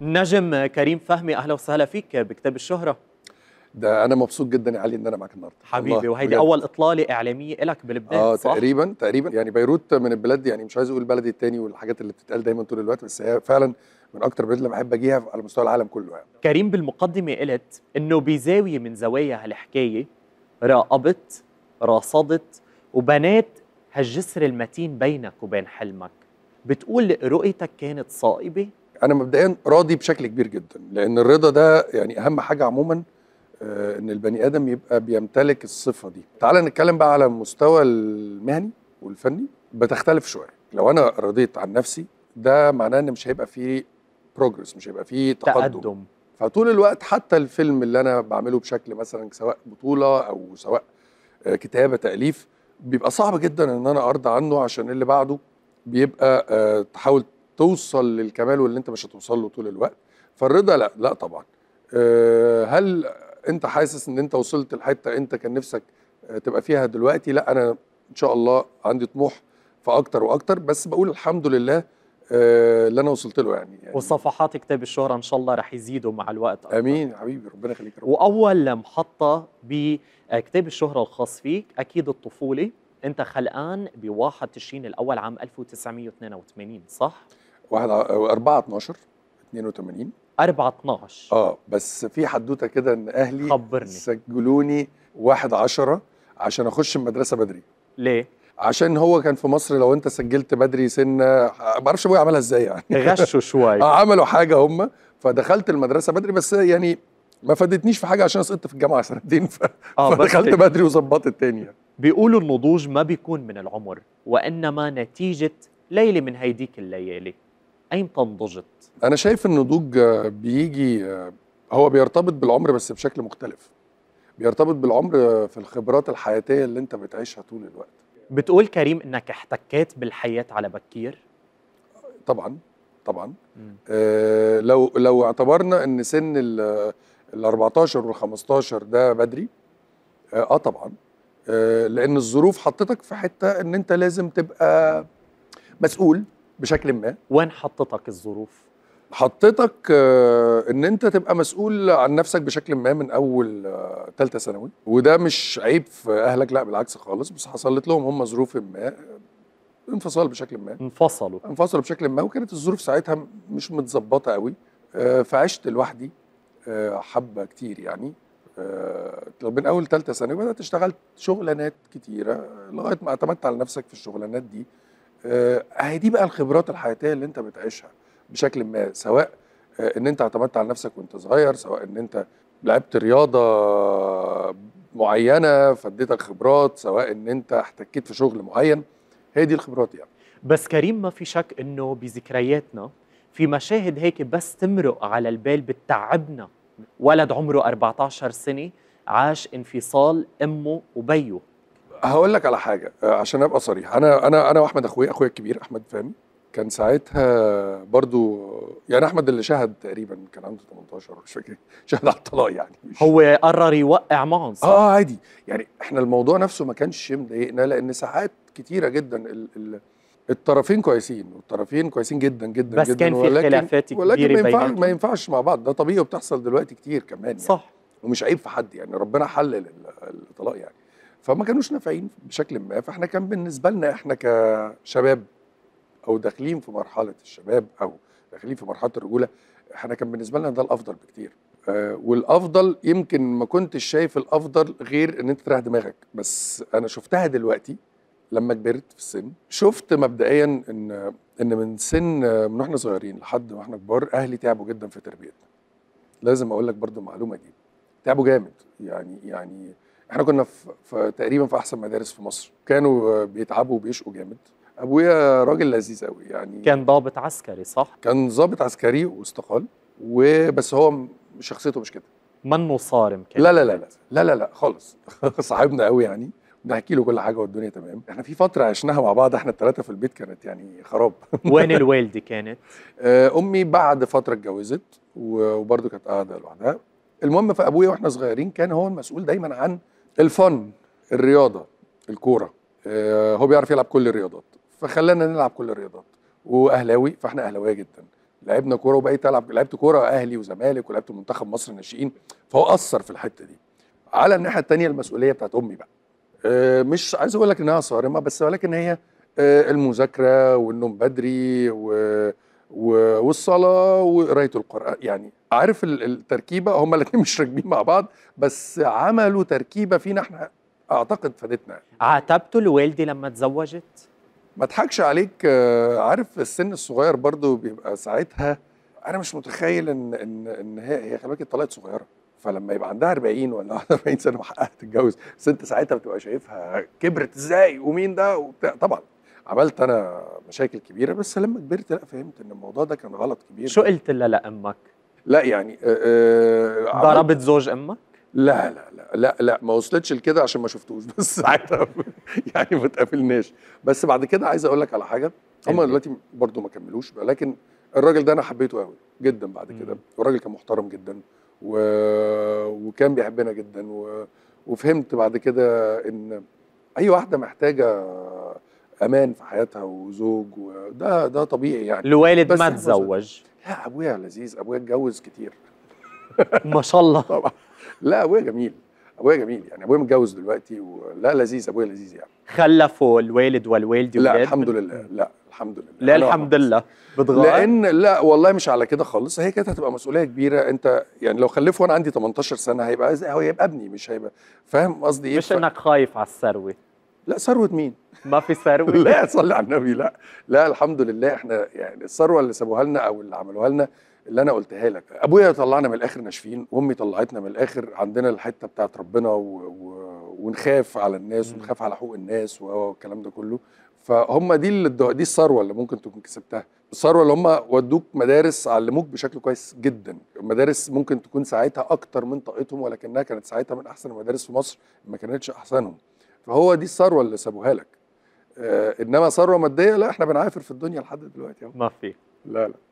نجم كريم فهمي اهلا وسهلا فيك بكتاب الشهره ده انا مبسوط جدا يا علي ان انا معاك النهارده حبيبي وهيدي اول اطلاله اعلاميه لك بلبنان اه صح؟ تقريبا تقريبا يعني بيروت من البلاد يعني مش عايز اقول البلد التاني والحاجات اللي بتتقال دايما طول الوقت بس هي فعلا من اكتر البلاد اللي بحب اجيها على مستوى العالم كله يعني كريم بالمقدمه قلت انه بزاويه من زوايا هالحكايه راقبت راصدت وبنات هالجسر المتين بينك وبين حلمك بتقول رؤيتك كانت صائبه انا مبدئيا راضي بشكل كبير جدا لان الرضا ده يعني اهم حاجه عموما آه، ان البني ادم يبقى بيمتلك الصفه دي تعال نتكلم بقى على المستوى المهني والفني بتختلف شويه لو انا رضيت عن نفسي ده معناه ان مش هيبقى فيه بروجرس مش هيبقى فيه تقدم, تقدم. فطول الوقت حتى الفيلم اللي انا بعمله بشكل مثلا سواء بطوله او سواء آه، كتابه تاليف بيبقى صعب جدا ان انا ارضى عنه عشان اللي بعده بيبقى آه، تحاول توصل للكمال واللي انت مش هتوصل له طول الوقت فالرضا لا لا طبعا آه، هل انت حاسس ان انت وصلت لحته انت كان نفسك آه، تبقى فيها دلوقتي لا انا ان شاء الله عندي طموح في اكتر واكتر بس بقول الحمد لله آه، اللي انا وصلت له يعني, يعني وصفحات كتاب الشهره ان شاء الله رح يزيدوا مع الوقت أكبر. امين حبيبي ربنا يخليك رب. واول محطه بكتاب الشهره الخاص فيك اكيد الطفوله انت خلقان بواحد تشرين الاول عام 1982 صح واحد 4 12 82 4 12 اه بس في حدوته كده ان اهلي خبرني سجلوني 1 10 عشان اخش المدرسه بدري ليه؟ عشان هو كان في مصر لو انت سجلت بدري سنه ما اعرفش ابويا عملها ازاي يعني غشوا شويه اه عملوا حاجه هم فدخلت المدرسه بدري بس يعني ما فادتنيش في حاجه عشان سقطت في الجامعه سنتين ف... آه فدخلت بس بدري وظبطت تاني بيقولوا النضوج ما بيكون من العمر وانما نتيجه ليله من هيديك الليالي ايمتى نضجت؟ انا شايف النضوج آه، بيجي آه، هو بيرتبط بالعمر بس بشكل مختلف بيرتبط بالعمر آه، في الخبرات الحياتيه اللي انت بتعيشها طول الوقت بتقول كريم انك احتكيت بالحياه على بكير طبعا طبعا آه لو لو اعتبرنا ان سن ال 14 وال 15 ده بدري اه, آه طبعا آه لان الظروف حطتك في حته ان انت لازم تبقى مسؤول بشكل ما وين حطتك الظروف؟ حطيتك آه، ان انت تبقى مسؤول عن نفسك بشكل ما من اول ثالثه آه، ثانوي وده مش عيب في اهلك لا بالعكس خالص بس حصلت لهم هم ظروف ما انفصال بشكل ما انفصلوا انفصلوا بشكل ما وكانت الظروف ساعتها مش متظبطه قوي آه، فعشت لوحدي حبه كتير يعني من اول ثالثه ثانوي بدات اشتغلت شغلانات كتيره لغايه ما اعتمدت على نفسك في الشغلانات دي اهي آه، دي بقى الخبرات الحياتيه اللي انت بتعيشها بشكل ما سواء آه، ان انت اعتمدت على نفسك وانت صغير سواء ان انت لعبت رياضه معينه فديتك خبرات سواء ان انت احتكيت في شغل معين هي دي الخبرات يعني بس كريم ما في شك انه بذكرياتنا في مشاهد هيك بس تمرق على البال بتتعبنا ولد عمره 14 سنه عاش انفصال امه وبيه هقول لك على حاجه آه، عشان ابقى صريح انا انا انا واحمد اخويا اخويا الكبير احمد فهمي كان ساعتها برضو يعني احمد اللي شهد تقريبا كان عنده 18 مش فاكر شهد على الطلاق يعني هو قرر يوقع معهم صح؟ اه عادي يعني احنا الموضوع نفسه ما كانش مضايقنا لان ساعات كتيره جدا ال ال الطرفين كويسين والطرفين كويسين جدا جدا بس جدا كان في ولكن خلافات ولكن ما, ينفع ما ينفعش مع بعض ده طبيعي وبتحصل دلوقتي كتير كمان يعني صح ومش عيب في حد يعني ربنا حلل الطلاق يعني فما كانوش نافعين بشكل ما فاحنا كان بالنسبه لنا احنا كشباب او داخلين في مرحله الشباب او داخلين في مرحله الرجوله احنا كان بالنسبه لنا ده الافضل بكتير آه والافضل يمكن ما كنتش شايف الافضل غير ان انت تريح دماغك بس انا شفتها دلوقتي لما كبرت في السن شفت مبدئيا ان ان من سن من واحنا صغيرين لحد ما احنا كبار اهلي تعبوا جدا في تربيتنا لازم اقول لك برضو المعلومه دي تعبوا جامد يعني يعني احنا كنا في تقريبا في احسن مدارس في مصر كانوا بيتعبوا وبيشقوا جامد ابويا راجل لذيذ قوي يعني كان ضابط عسكري صح كان ضابط عسكري واستقال وبس هو شخصيته مش كده منه صارم كان لا لا لا لا لا لا, لا خالص صاحبنا قوي يعني بنحكي له كل حاجه والدنيا تمام احنا في فتره عشناها مع بعض احنا الثلاثه في البيت كانت يعني خراب وين الوالده كانت آه، امي بعد فتره اتجوزت وبرده كانت قاعده لوحدها المهم فابويا واحنا صغيرين كان هو المسؤول دايما عن الفن الرياضه الكوره آه، هو بيعرف يلعب كل الرياضات فخلانا نلعب كل الرياضات واهلاوي فاحنا اهلاويه جدا لعبنا كوره وبقيت العب لعبت كوره اهلي وزمالك ولعبت منتخب مصر الناشئين فهو اثر في الحته دي على الناحيه الثانيه المسؤوليه بتاعت امي بقى آه، مش عايز اقول لك انها صارمه بس ولكن هي آه، المذاكره والنوم بدري و والصلاه وقرايه القران يعني عارف التركيبه هم الاثنين مش راكبين مع بعض بس عملوا تركيبه فينا احنا اعتقد فادتنا عاتبته لوالدي لما اتزوجت ما اضحكش عليك عارف السن الصغير برضو بيبقى ساعتها انا مش متخيل ان ان ان هي هي خلي بالك طلعت صغيره فلما يبقى عندها 40 ولا 41 سنه وحققت تتجوز بس انت ساعتها بتبقى شايفها كبرت ازاي ومين ده وبتاع طبعا عملت انا مشاكل كبيره بس لما كبرت لا فهمت ان الموضوع ده كان غلط كبير شو قلت لها لامك؟ لا يعني آه ضربت زوج امك؟ لا لا لا لا لا ما وصلتش لكده عشان ما شفتوش بس ساعتها يعني ما تقابلناش بس بعد كده عايز اقول لك على حاجه هم دلوقتي برضو ما كملوش لكن الراجل ده انا حبيته قوي جدا بعد كده والراجل كان محترم جدا و... وكان بيحبنا جدا و... وفهمت بعد كده ان اي واحده محتاجه امان في حياتها وزوج وده ده طبيعي يعني الوالد ما تزوج لا ابويا لذيذ ابويا اتجوز كتير ما شاء الله طبعا لا ابويا جميل ابويا جميل يعني ابويا متجوز دلوقتي ولا لذيذ ابويا لذيذ يعني خلفوا الوالد والوالد لا الحمد لله لا الحمد لله لا الحمد لله بتغير لان لا والله مش على كده خالص هي كانت هتبقى مسؤوليه كبيره انت يعني لو خلفه وانا عندي 18 سنه هيبقى هو هيبقى ابني مش هيبقى فاهم قصدي ايه مش انك خايف على الثروه لا ثروه مين ما في ثروه لا صلي على النبي لا لا الحمد لله احنا يعني الثروه اللي سابوها لنا او اللي عملوها لنا اللي انا قلتها لك ابويا طلعنا من الاخر ناشفين وامي طلعتنا من الاخر عندنا الحته بتاعت ربنا و... و... ونخاف على الناس ونخاف على حقوق الناس والكلام ده كله فهم دي اللي دي الثروه اللي ممكن تكون كسبتها الثروه اللي هم ودوك مدارس علموك بشكل كويس جدا مدارس ممكن تكون ساعتها اكتر من طاقتهم ولكنها كانت ساعتها من احسن المدارس في مصر ما كانتش احسنهم فهو دي الثروه اللي سابوها لك آه انما ثروه ماديه لا احنا بنعافر في الدنيا لحد دلوقتي اهو ما في لا لا